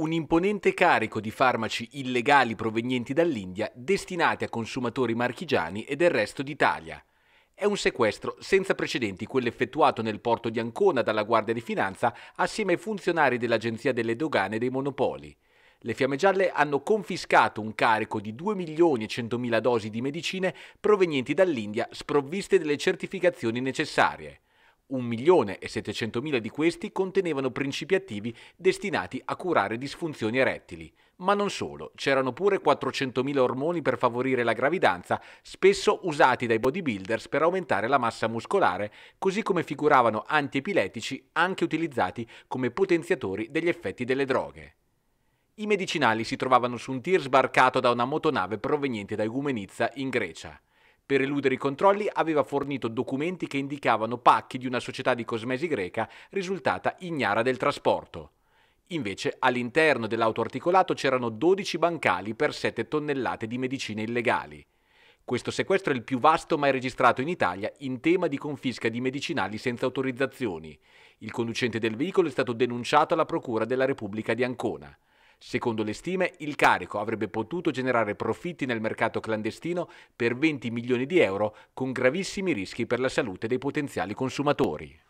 un imponente carico di farmaci illegali provenienti dall'India destinati a consumatori marchigiani e del resto d'Italia. È un sequestro senza precedenti quello effettuato nel porto di Ancona dalla Guardia di Finanza assieme ai funzionari dell'Agenzia delle Dogane e dei Monopoli. Le Fiamme Gialle hanno confiscato un carico di 2 milioni e 100 mila dosi di medicine provenienti dall'India sprovviste delle certificazioni necessarie. 1.700.000 di questi contenevano principi attivi destinati a curare disfunzioni erettili. Ma non solo, c'erano pure 400.000 ormoni per favorire la gravidanza, spesso usati dai bodybuilders per aumentare la massa muscolare, così come figuravano antiepiletici anche utilizzati come potenziatori degli effetti delle droghe. I medicinali si trovavano su un tir sbarcato da una motonave proveniente da Eumenizza in Grecia. Per eludere i controlli aveva fornito documenti che indicavano pacchi di una società di cosmesi greca risultata ignara del trasporto. Invece all'interno dell'auto articolato c'erano 12 bancali per 7 tonnellate di medicine illegali. Questo sequestro è il più vasto mai registrato in Italia in tema di confisca di medicinali senza autorizzazioni. Il conducente del veicolo è stato denunciato alla Procura della Repubblica di Ancona. Secondo le stime, il carico avrebbe potuto generare profitti nel mercato clandestino per 20 milioni di euro, con gravissimi rischi per la salute dei potenziali consumatori.